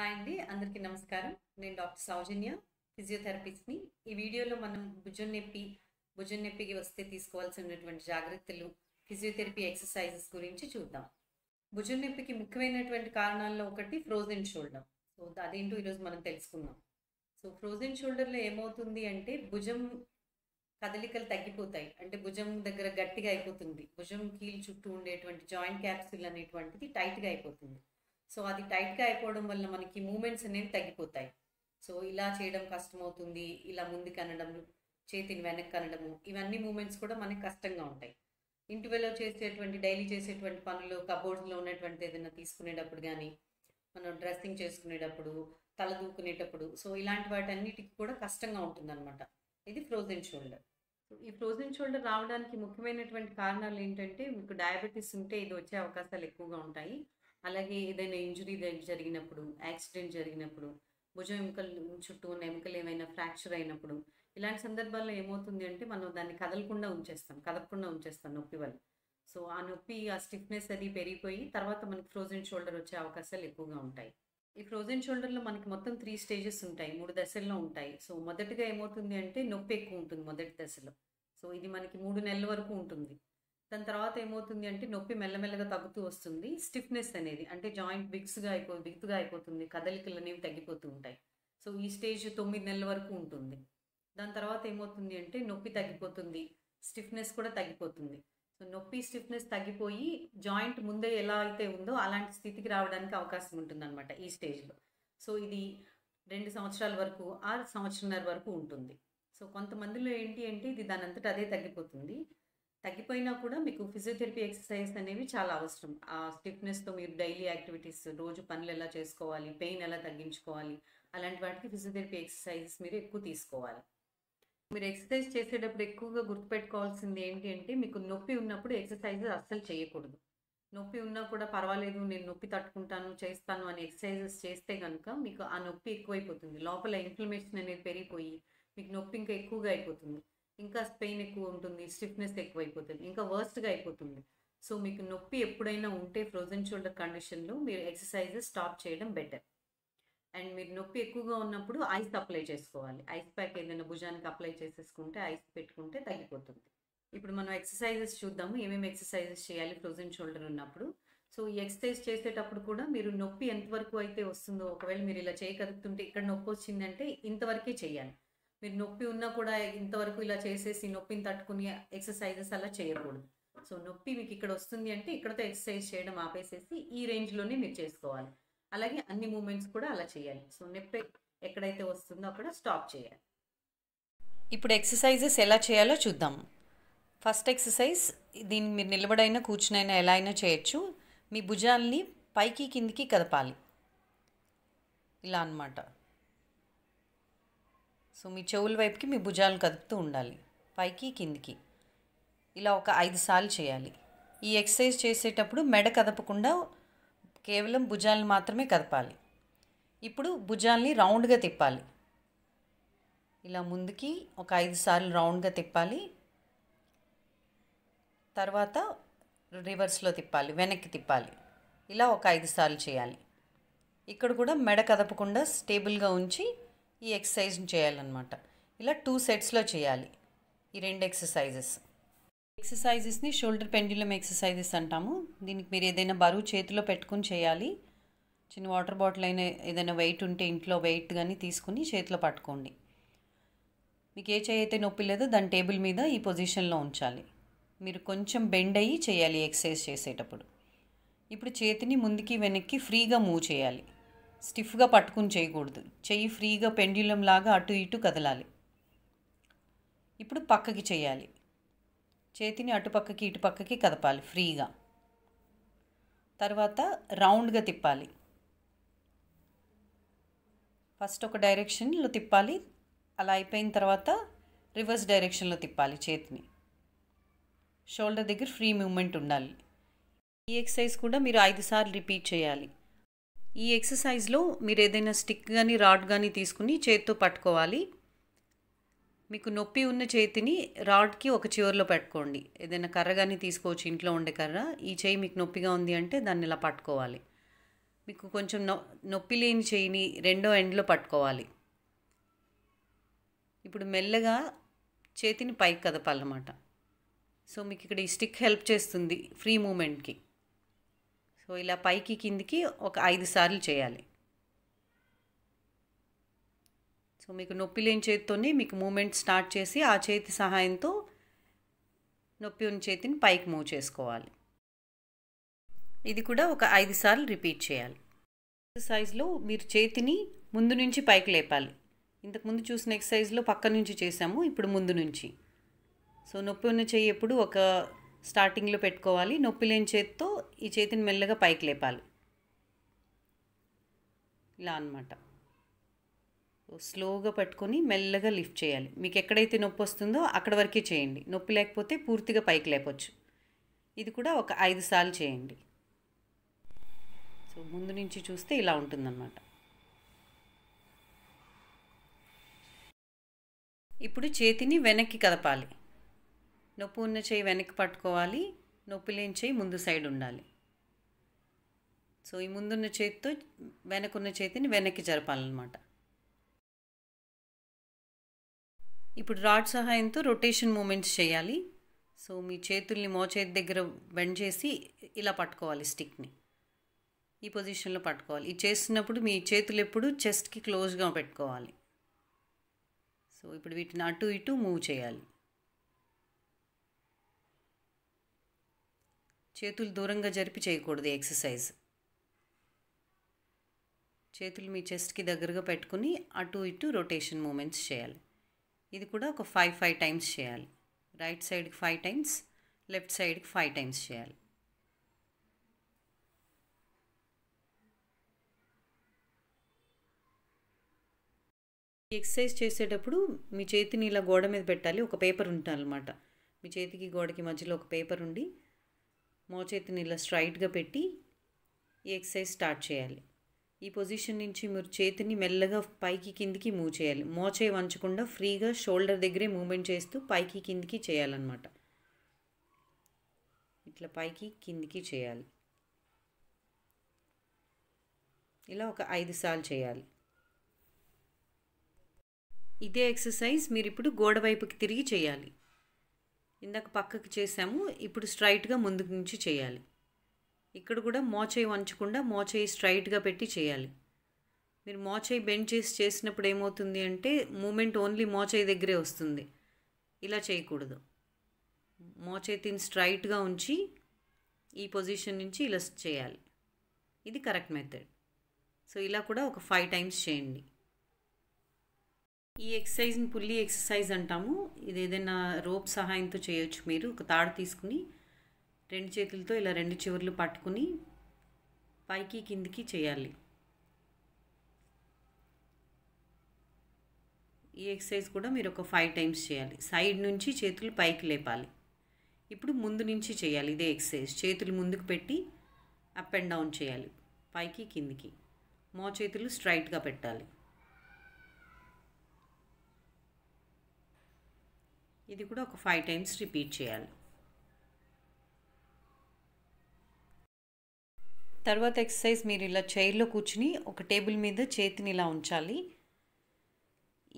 hi అండి అందరికీ నమస్కారం నేను డాక్టర్ సౌజన్య ఫిజియోథెరపిస్ట్ని ఈ వీడియోలో మనం భుజం నొప్పి భుజం నొప్పికి వస్తే తీసుకోవాల్సినటువంటి జాగ్రత్తలు ఫిజియోథెరపీ ఎక్సర్సైజెస్ గురించి చూద్దాం భుజం నొప్పికి ముఖ్యమైనటువంటి కారణాల్లో ఒకటి ఫ్రోజన్ షోల్డర్ సో అదేంటో ఈరోజు మనం తెలుసుకుందాం సో ఫ్రోజన్ షోల్డర్లో ఏమవుతుంది అంటే భుజం కదలికలు తగ్గిపోతాయి అంటే భుజం దగ్గర గట్టిగా అయిపోతుంది భుజం కీల్ చుట్టూ ఉండేటువంటి జాయింట్ క్యాప్సిల్ అనేటువంటిది టైట్గా అయిపోతుంది సో అది టైట్గా అయిపోవడం వల్ల మనకి మూమెంట్స్ అనేవి తగ్గిపోతాయి సో ఇలా చేయడం కష్టమవుతుంది ఇలా ముందుకు అనడం చేతిని వెనక్కి అనడము ఇవన్నీ మూమెంట్స్ కూడా మనకి కష్టంగా ఉంటాయి ఇంటి వెళ్ళో చేసేటువంటి డైలీ చేసేటువంటి పనులు కబోర్డ్స్లో ఉన్నటువంటి ఏదైనా తీసుకునేటప్పుడు కానీ మనం డ్రెస్సింగ్ చేసుకునేటప్పుడు తల దూకునేటప్పుడు సో ఇలాంటి వాటన్నిటికి కూడా కష్టంగా ఉంటుంది అనమాట ఇది ఫ్రోజన్ షోల్డర్ ఈ ఫ్రోజన్ షోల్డర్ రావడానికి ముఖ్యమైనటువంటి కారణాలు ఏంటంటే మీకు డయాబెటీస్ ఉంటే ఇది వచ్చే అవకాశాలు ఎక్కువగా ఉంటాయి అలాగే ఏదైనా ఇంజురీ జరిగినప్పుడు యాక్సిడెంట్ జరిగినప్పుడు భుజం ఎముకలు చుట్టూ ఉన్న ఎముకలు ఏమైనా ఫ్రాక్చర్ అయినప్పుడు ఇలాంటి సందర్భాల్లో ఏమవుతుంది అంటే మనం దాన్ని కదలకుండా ఉంచేస్తాం కదపకుండా ఉంచేస్తాం నొప్పి వల్ల సో ఆ నొప్పి ఆ స్టిఫ్నెస్ అది పెరిగిపోయి తర్వాత మనకి ఫ్రోజన్ షోల్డర్ వచ్చే అవకాశాలు ఎక్కువగా ఉంటాయి ఈ ఫ్రోజన్ షోల్డర్లో మనకి మొత్తం త్రీ స్టేజెస్ ఉంటాయి మూడు దశల్లో ఉంటాయి సో మొదటిగా ఏమవుతుంది అంటే నొప్పి ఎక్కువ ఉంటుంది మొదటి దశలో సో ఇది మనకి మూడు నెలల వరకు ఉంటుంది దాని తర్వాత ఏమవుతుంది అంటే నొప్పి మెల్లమెల్లగా తగ్గుతూ వస్తుంది స్టిఫ్నెస్ అనేది అంటే జాయింట్ బిగ్స్గా అయిపో బిగ్తుగా అయిపోతుంది కదలికలు అనేవి తగ్గిపోతూ ఉంటాయి సో ఈ స్టేజ్ తొమ్మిది నెలల వరకు ఉంటుంది దాని తర్వాత ఏమవుతుంది అంటే నొప్పి తగ్గిపోతుంది స్టిఫ్నెస్ కూడా తగ్గిపోతుంది సో నొప్పి స్టిఫ్నెస్ తగ్గిపోయి జాయింట్ ముందే ఎలా అయితే ఉందో అలాంటి స్థితికి రావడానికి అవకాశం ఉంటుంది అనమాట ఈ స్టేజ్లో సో ఇది రెండు సంవత్సరాల వరకు ఆరు సంవత్సరంన్నర వరకు ఉంటుంది సో కొంతమందిలో ఏంటి అంటే ఇది దానంతటా అదే తగ్గిపోతుంది తగ్గిపోయినా కూడా మీకు ఫిజియోథెరపీ ఎక్సర్సైజ్ అనేవి చాలా అవసరం ఆ స్టిఫ్నెస్తో మీరు డైలీ యాక్టివిటీస్ రోజు పనులు ఎలా చేసుకోవాలి పెయిన్ ఎలా తగ్గించుకోవాలి అలాంటి వాటికి ఫిజియోథెరపీ ఎక్సర్సైజెస్ మీరు ఎక్కువ తీసుకోవాలి మీరు ఎక్సర్సైజ్ చేసేటప్పుడు ఎక్కువగా గుర్తుపెట్టుకోవాల్సింది ఏంటి అంటే మీకు నొప్పి ఉన్నప్పుడు ఎక్సర్సైజెస్ అస్సలు చేయకూడదు నొప్పి ఉన్నా కూడా పర్వాలేదు నేను నొప్పి తట్టుకుంటాను చేస్తాను అని ఎక్సర్సైజెస్ చేస్తే కనుక మీకు ఆ నొప్పి ఎక్కువైపోతుంది లోపల ఇన్ఫ్లమేషన్ అనేది పెరిగిపోయి మీకు నొప్పి ఇంకా ఎక్కువగా అయిపోతుంది ఇంకా పెయిన్ ఎక్కువ ఉంటుంది స్టిఫ్నెస్ ఎక్కువైపోతుంది ఇంకా వర్స్ట్గా అయిపోతుంది సో మీకు నొప్పి ఎప్పుడైనా ఉంటే ఫ్రోజన్ షోల్డర్ కండిషన్లో మీరు ఎక్సర్సైజెస్ స్టాప్ చేయడం బెటర్ అండ్ మీరు నొప్పి ఎక్కువగా ఉన్నప్పుడు ఐస్ అప్లై చేసుకోవాలి ఐస్ ప్యాక్ ఏదైనా భుజానికి అప్లై చేసేసుకుంటే ఐస్ పెట్టుకుంటే తగ్గిపోతుంది ఇప్పుడు మనం ఎక్సర్సైజెస్ చూద్దాము ఏమేమి ఎక్సర్సైజెస్ చేయాలి ఫ్రోజన్ షోల్డర్ ఉన్నప్పుడు సో ఈ ఎక్సర్సైజ్ చేసేటప్పుడు కూడా మీరు నొప్పి ఎంతవరకు అయితే వస్తుందో ఒకవేళ మీరు ఇలా చేయగలుగుతుంటే ఇక్కడ నొప్పి వచ్చిందంటే ఇంతవరకే చేయాలి మీరు నొప్పి ఉన్నా కూడా ఇంతవరకు ఇలా చేసేసి నొప్పిని తట్టుకుని ఎక్సర్సైజెస్ అలా చేయకూడదు సో నొప్పి మీకు ఇక్కడ వస్తుంది అంటే ఇక్కడతో ఎక్సర్సైజ్ చేయడం ఆపేసేసి ఈ రేంజ్లోనే మీరు చేసుకోవాలి అలాగే అన్ని మూమెంట్స్ కూడా అలా చేయాలి సో నొప్పి ఎక్కడైతే వస్తుందో అక్కడ స్టాప్ చేయాలి ఇప్పుడు ఎక్సర్సైజెస్ ఎలా చేయాలో చూద్దాం ఫస్ట్ ఎక్సర్సైజ్ దీన్ని మీరు నిలబడైనా కూర్చునైనా ఎలా అయినా చేయొచ్చు మీ భుజాల్ని పైకి కిందికి కదపాలి ఇలా అనమాట సో మీ చెవుల వైపుకి మీ భుజాలు కదుపుతూ ఉండాలి పైకి కిందికి ఇలా ఒక ఐదు సార్లు చేయాలి ఈ ఎక్సర్సైజ్ చేసేటప్పుడు మెడ కదపకుండా కేవలం భుజాలను మాత్రమే కదపాలి ఇప్పుడు భుజాల్ని రౌండ్గా తిప్పాలి ఇలా ముందుకి ఒక ఐదు సార్లు రౌండ్గా తిప్పాలి తర్వాత రివర్స్లో తిప్పాలి వెనక్కి తిప్పాలి ఇలా ఒక ఐదు సార్లు చేయాలి ఇక్కడ కూడా మెడ కదపకుండా స్టేబుల్గా ఉంచి ఈ ఎక్సర్సైజ్ని చేయాలన్నమాట ఇలా టూ సెట్స్లో చేయాలి ఈ రెండు ఎక్సర్సైజెస్ ఎక్సర్సైజెస్ని షోల్డర్ పెండ్యులం ఎక్సర్సైజెస్ అంటాము దీనికి మీరు ఏదైనా బరువు చేతిలో పెట్టుకుని చేయాలి చిన్న వాటర్ బాటిల్ అయినా ఏదైనా వెయిట్ ఉంటే ఇంట్లో వెయిట్ కానీ తీసుకుని చేతిలో పట్టుకోండి మీకు ఏ చేయి అయితే నొప్పి లేదో దాని టేబుల్ మీద ఈ పొజిషన్లో ఉంచాలి మీరు కొంచెం బెండ్ అయ్యి చేయాలి ఎక్సర్సైజ్ చేసేటప్పుడు ఇప్పుడు చేతిని ముందుకి వెనక్కి ఫ్రీగా మూవ్ చేయాలి స్టిఫ్గా పట్టుకుని చేయకూడదు చెయ్యి ఫ్రీగా పెండ్యులం లాగా అటు ఇటు కదలాలి ఇప్పుడు పక్కకి చేయాలి చేతిని అటుపక్కకి ఇటుపక్కకి కదపాలి ఫ్రీగా తర్వాత రౌండ్గా తిప్పాలి ఫస్ట్ ఒక డైరెక్షన్లో తిప్పాలి అలా అయిపోయిన తర్వాత రివర్స్ డైరెక్షన్లో తిప్పాలి చేతిని షోల్డర్ దగ్గర ఫ్రీ మూమెంట్ ఉండాలి ఈ ఎక్సర్సైజ్ కూడా మీరు ఐదు సార్లు రిపీట్ చేయాలి ఈ ఎక్సర్సైజ్లో మీరు ఏదైనా స్టిక్ కానీ రాడ్ కానీ తీసుకుని చేతితో పట్టుకోవాలి మీకు నొప్పి ఉన్న చేతిని రాడ్కి ఒక చివరిలో పెట్టుకోండి ఏదైనా కర్ర కానీ తీసుకోవచ్చు ఇంట్లో ఉండే కర్ర ఈ చేయి మీకు నొప్పిగా ఉంది అంటే దాన్ని ఇలా పట్టుకోవాలి మీకు కొంచెం నొప్పి లేని చేయిని రెండో ఎండ్లో పట్టుకోవాలి ఇప్పుడు మెల్లగా చేతిని పైకి కదపాలన్నమాట సో మీకు ఇక్కడ ఈ స్టిక్ హెల్ప్ చేస్తుంది ఫ్రీ మూమెంట్కి సో ఇలా పైకి కిందికి ఒక ఐదు సార్లు చేయాలి సో మీకు నొప్పి లేని చేతితోనే మీకు మూమెంట్ స్టార్ట్ చేసి ఆ చేతి సహాయంతో నొప్పి ఉన్న చేతిని పైకి మూవ్ చేసుకోవాలి ఇది కూడా ఒక ఐదు సార్లు రిపీట్ చేయాలి ఎక్సర్సైజ్లో మీరు చేతిని ముందు నుంచి పైకి లేపాలి ఇంతకుముందు చూసిన ఎక్సర్సైజ్లో పక్క నుంచి చేసాము ఇప్పుడు ముందు నుంచి సో నొప్పి ఉన్న చేయి ఎప్పుడు ఒక స్టార్టింగ్లో పెట్టుకోవాలి నొప్పి లేని చేతితో ఈ చేతిని మెల్లగా పైకి లేపాలి ఇలా అనమాట స్లోగా పట్టుకొని మెల్లగా లిఫ్ట్ చేయాలి మీకు ఎక్కడైతే నొప్పి వస్తుందో అక్కడ వరకే చేయండి నొప్పి లేకపోతే పూర్తిగా పైకి లేపవచ్చు ఇది కూడా ఒక ఐదు సార్లు చేయండి సో ముందు నుంచి చూస్తే ఇలా ఉంటుందన్నమాట ఇప్పుడు చేతిని వెనక్కి కదపాలి నొప్పి ఉన్న చేయి వెనక్కి పట్టుకోవాలి నొప్పి లేని చేయి ముందు సైడ్ ఉండాలి సో ఈ ముందున్న చేతితో వెనకున్న చేతిని వెనక్కి జరపాలన్నమాట ఇప్పుడు రాడ్ సహాయంతో రొటేషన్ మూమెంట్స్ చేయాలి సో మీ చేతుల్ని మోచేతి దగ్గర బెండ్ చేసి ఇలా పట్టుకోవాలి స్టిక్ని ఈ పొజిషన్లో పట్టుకోవాలి ఇది చేస్తున్నప్పుడు మీ చేతులు ఎప్పుడు చెస్ట్కి క్లోజ్గా పెట్టుకోవాలి సో ఇప్పుడు వీటిని అటు ఇటు మూవ్ చేయాలి చేతులు దూరంగా జరిపి చేయకూడదు ఎక్సర్సైజ్ చేతులు మీ చెస్ట్కి దగ్గరగా పెట్టుకుని అటు ఇటు రొటేషన్ మూమెంట్స్ చేయాలి ఇది కూడా ఒక ఫైవ్ ఫైవ్ టైమ్స్ చేయాలి రైట్ సైడ్కి ఫైవ్ టైమ్స్ లెఫ్ట్ సైడ్కి ఫైవ్ టైమ్స్ చేయాలి ఎక్సర్సైజ్ చేసేటప్పుడు మీ చేతిని ఇలా గోడ మీద పెట్టాలి ఒక పేపర్ అనమాట మీ చేతికి గోడకి మధ్యలో ఒక పేపర్ ఉండి మోచేతిని ఇలా స్ట్రైట్గా పెట్టి ఈ ఎక్సర్సైజ్ స్టార్ట్ చేయాలి ఈ పొజిషన్ నుంచి మీరు చేతిని మెల్లగా పైకి కిందికి మూవ్ చేయాలి మోచే వంచకుండా ఫ్రీగా షోల్డర్ దగ్గరే మూమెంట్ చేస్తూ పైకి కిందికి చేయాలన్నమాట ఇట్లా పైకి కిందికి చేయాలి ఇలా ఒక ఐదు సార్లు చేయాలి ఇదే ఎక్సర్సైజ్ మీరు ఇప్పుడు గోడ వైపుకి తిరిగి చేయాలి ఇందాక పక్కకు చేసాము ఇప్పుడు స్ట్రైట్గా ముందుకు నుంచి చేయాలి ఇక్కడ కూడా మోచేయి వంచకుండా మోచేయి స్ట్రైట్గా పెట్టి చేయాలి మీరు మోచేయి బెండ్ చేసి చేసినప్పుడు ఏమవుతుంది అంటే మూమెంట్ ఓన్లీ మోచేయి దగ్గరే వస్తుంది ఇలా చేయకూడదు మోచేతిని స్ట్రైట్గా ఉంచి ఈ పొజిషన్ నుంచి ఇలా చేయాలి ఇది కరెక్ట్ మెథడ్ సో ఇలా కూడా ఒక ఫైవ్ టైమ్స్ చేయండి ఈ ఎక్సర్సైజ్ని పుల్లి ఎక్సర్సైజ్ అంటాము ఇది ఏదైనా రోప్ సహాయంతో చేయొచ్చు మీరు ఒక తాడు తీసుకుని రెండు చేతులతో ఇలా రెండు చివర్లు పట్టుకుని పైకి కిందికి చేయాలి ఈ ఎక్సర్సైజ్ కూడా మీరు ఒక ఫైవ్ టైమ్స్ చేయాలి సైడ్ నుంచి చేతులు పైకి లేపాలి ఇప్పుడు ముందు నుంచి చేయాలి ఇదే ఎక్సర్సైజ్ చేతులు ముందుకు పెట్టి అప్ అండ్ డౌన్ చేయాలి పైకి కిందికి మో చేతులు స్ట్రైట్గా పెట్టాలి ఇది కూడా ఒక ఫైవ్ టైమ్స్ రిపీట్ చేయాలి తర్వాత ఎక్సర్సైజ్ మీరు ఇలా చైర్లో కూర్చుని ఒక టేబుల్ మీద చేతిని ఇలా ఉంచాలి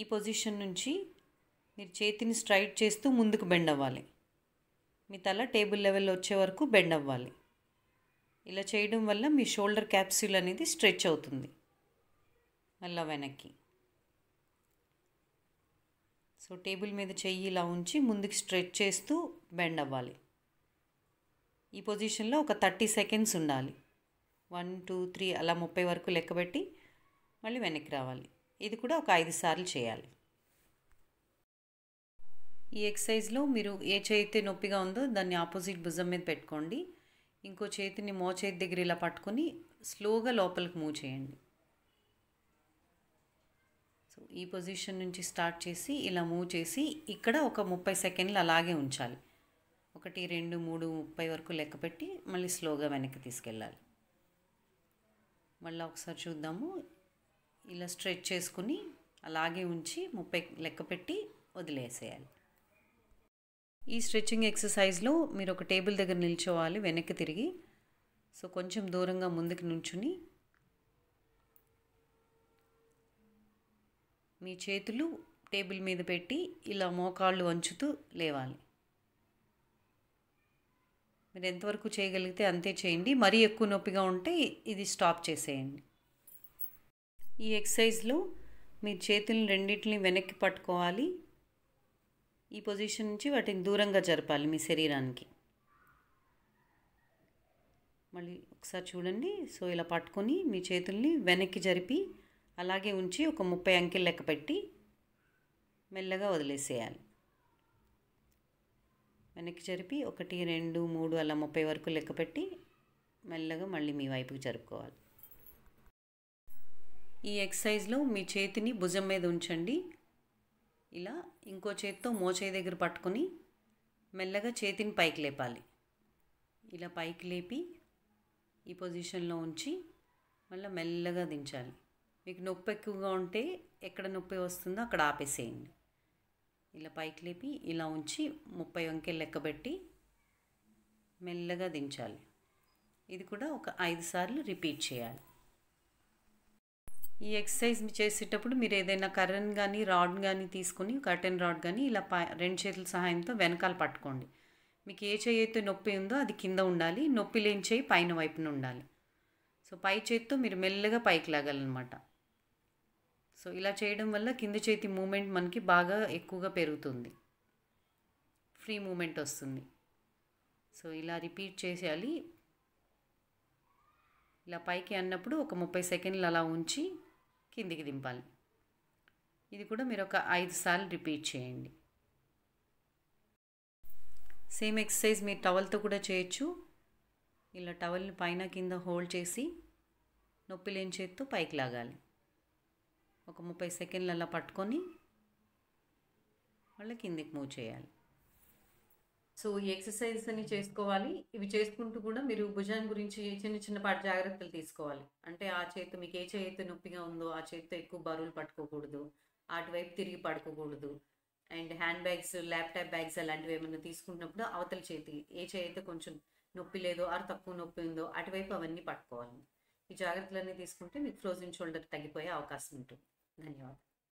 ఈ పొజిషన్ నుంచి మీరు చేతిని స్ట్రైట్ చేస్తూ ముందుకు బెండ్ అవ్వాలి మీ తల టేబుల్ లెవెల్లో వచ్చే వరకు బెండ్ అవ్వాలి ఇలా చేయడం వల్ల మీ షోల్డర్ క్యాప్సూల్ అనేది స్ట్రెచ్ అవుతుంది మళ్ళీ వెనక్కి సో టేబుల్ మీద చెయ్యి ఇలా ఉంచి ముందుకు స్ట్రెచ్ చేస్తూ బెండ్ అవ్వాలి ఈ పొజిషన్లో ఒక థర్టీ సెకండ్స్ ఉండాలి వన్ టూ త్రీ అలా ముప్పై వరకు లెక్కబెట్టి మళ్ళీ వెనక్కి రావాలి ఇది కూడా ఒక ఐదు సార్లు చేయాలి ఈ ఎక్సర్సైజ్లో మీరు ఏ చేతి నొప్పిగా ఉందో దాన్ని ఆపోజిట్ భుజం మీద పెట్టుకోండి ఇంకో చేతిని మోచేతి దగ్గర ఇలా పట్టుకొని స్లోగా లోపలికి మూవ్ చేయండి సో ఈ పొజిషన్ నుంచి స్టార్ట్ చేసి ఇలా మూవ్ చేసి ఇక్కడ ఒక ముప్పై సెకండ్లు అలాగే ఉంచాలి ఒకటి రెండు మూడు ముప్పై వరకు లెక్క పెట్టి మళ్ళీ స్లోగా వెనక్కి తీసుకెళ్ళాలి మళ్ళీ ఒకసారి చూద్దాము ఇలా స్ట్రెచ్ చేసుకుని అలాగే ఉంచి ముప్పై లెక్క పెట్టి వదిలేసేయాలి ఈ స్ట్రెచ్చింగ్ ఎక్సర్సైజ్లో మీరు ఒక టేబుల్ దగ్గర నిల్చోవాలి వెనక్కి తిరిగి సో కొంచెం దూరంగా ముందుకు నుంచుని మీ చేతులు టేబుల్ మీద పెట్టి ఇలా మోకాళ్ళు వంచుతూ లేవాలి మీరు ఎంతవరకు చేయగలిగితే అంతే చేయండి మరీ ఎక్కువ నొప్పిగా ఉంటే ఇది స్టాప్ చేసేయండి ఈ ఎక్సర్సైజ్లో మీ చేతులను రెండింటిని వెనక్కి పట్టుకోవాలి ఈ పొజిషన్ నుంచి వాటిని దూరంగా జరపాలి మీ శరీరానికి మళ్ళీ ఒకసారి చూడండి సో ఇలా పట్టుకొని మీ చేతుల్ని వెనక్కి జరిపి అలాగే ఉంచి ఒక ముప్పై అంకెలు లెక్క పెట్టి మెల్లగా వదిలేసేయాలి వెనక్కి జరిపి ఒకటి రెండు మూడు అలా ముప్పై వరకు లెక్క పెట్టి మెల్లగా మళ్ళీ మీ వైపుకి జరుపుకోవాలి ఈ ఎక్సర్సైజ్లో మీ చేతిని భుజం మీద ఉంచండి ఇలా ఇంకో చేతితో మోచే దగ్గర పట్టుకొని మెల్లగా చేతిని పైకి లేపాలి ఇలా పైకి లేపి ఈ పొజిషన్లో ఉంచి మళ్ళీ మెల్లగా దించాలి మీకు నొప్పి ఎక్కువగా ఉంటే ఎక్కడ నొప్పి వస్తుందో అక్కడ ఆపేసేయండి ఇలా పైకి లేపి ఇలా ఉంచి ముప్పై వంకెలు లెక్కబెట్టి మెల్లగా దించాలి ఇది కూడా ఒక ఐదు సార్లు రిపీట్ చేయాలి ఈ ఎక్సర్సైజ్ చేసేటప్పుడు మీరు ఏదైనా కర్రన్ కానీ రాడ్ కానీ తీసుకుని కర్టెన్ రాడ్ కానీ ఇలా రెండు చేతుల సహాయంతో వెనకాల పట్టుకోండి మీకు ఏ చేయి అయితే నొప్పి ఉందో అది కింద ఉండాలి నొప్పి లేని చేయి పైన వైపున ఉండాలి సో పై చేతితో మీరు మెల్లగా పైకి లాగాలన్నమాట సో ఇలా చేయడం వల్ల కింది చేతి మూమెంట్ మనకి బాగా ఎక్కువగా పెరుగుతుంది ఫ్రీ మూమెంట్ వస్తుంది సో ఇలా రిపీట్ చేసేయాలి ఇలా పైకి అన్నప్పుడు ఒక ముప్పై సెకండ్లు అలా ఉంచి కిందికి దింపాలి ఇది కూడా మీరు ఒక ఐదు సార్లు రిపీట్ చేయండి సేమ్ ఎక్సర్సైజ్ మీరు టవల్తో కూడా చేయొచ్చు ఇలా టవల్ని పైన కింద హోల్డ్ చేసి నొప్పి లేని చేత్తో పైకి లాగాలి ఒక ముప్పై సెకండ్లు అలా పట్టుకొని మళ్ళీ కిందికి మూవ్ చేయాలి సో ఈ ఎక్సర్సైజెస్ అన్ని చేసుకోవాలి ఇవి చేసుకుంటూ కూడా మీరు భుజం గురించి చిన్న చిన్నపాటి జాగ్రత్తలు తీసుకోవాలి అంటే ఆ చేతి మీకు ఏ చేతి నొప్పిగా ఉందో ఆ చేతితో ఎక్కువ బరువులు పట్టుకోకూడదు అటువైపు తిరిగి పడుకోకూడదు and hand bags laptop bags అలాంటివి ఏమైనా తీసుకుంటున్నప్పుడు అవతల చేతి ఏ అయితే కొంచెం నొప్పి లేదో ఆరు తక్కువ నొప్పి ఉందో అటువైపు అవన్నీ పట్టుకోవాలి ఈ జాగ్రత్తలన్నీ తీసుకుంటే మీకు ఫ్రోజన్ షోల్డర్ తగ్గిపోయే అవకాశం ఉంటుంది 那你要。